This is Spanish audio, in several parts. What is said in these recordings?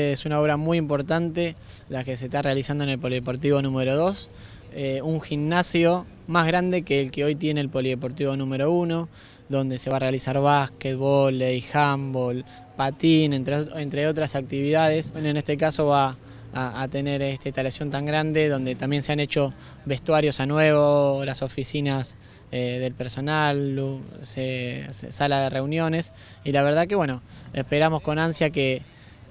Es una obra muy importante la que se está realizando en el Polideportivo número 2, eh, un gimnasio más grande que el que hoy tiene el Polideportivo número 1, donde se va a realizar básquetbol, handball, patín, entre, otras actividades. en este caso va a, tener esta instalación tan grande, donde también se han hecho vestuarios a nuevo, las oficinas eh, del personal, sala de reuniones, y la verdad que bueno, esperamos con ansia que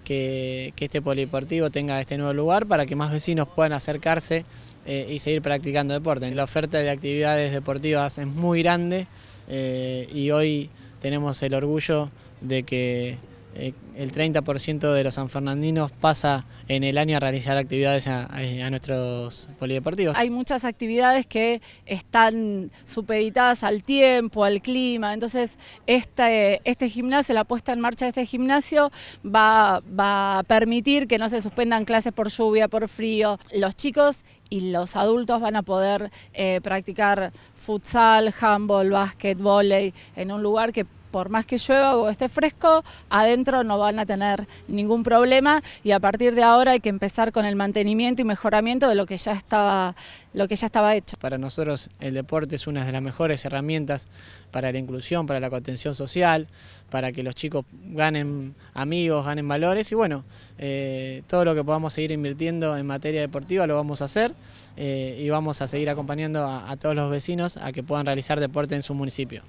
que, este polideportivo tenga este nuevo lugar para que más vecinos puedan acercarse eh, y seguir practicando deporte. La oferta de actividades deportivas es muy grande eh, y hoy tenemos el orgullo de que eh, el 30% de los sanfernandinos pasa en el año a realizar actividades a, nuestros polideportivos. Hay muchas actividades que están supeditadas al tiempo, al clima, entonces este, este gimnasio, la puesta en marcha de este gimnasio va, va a permitir que no se suspendan clases por lluvia, por frío. Los chicos y los adultos van a poder eh, practicar futsal, handball, básquet, volei en un lugar que por más que llueva o esté fresco, adentro no van a tener ningún problema y a partir de ahora hay que empezar con el mantenimiento y mejoramiento de lo que ya estaba, lo que ya estaba hecho. Para nosotros el deporte es una de las mejores herramientas para la inclusión, para la contención social, para que los chicos ganen amigos, ganen valores y bueno, eh, todo lo que podamos seguir invirtiendo en materia deportiva lo vamos a hacer eh, y vamos a seguir acompañando a todos los vecinos a que puedan realizar deporte en su municipio.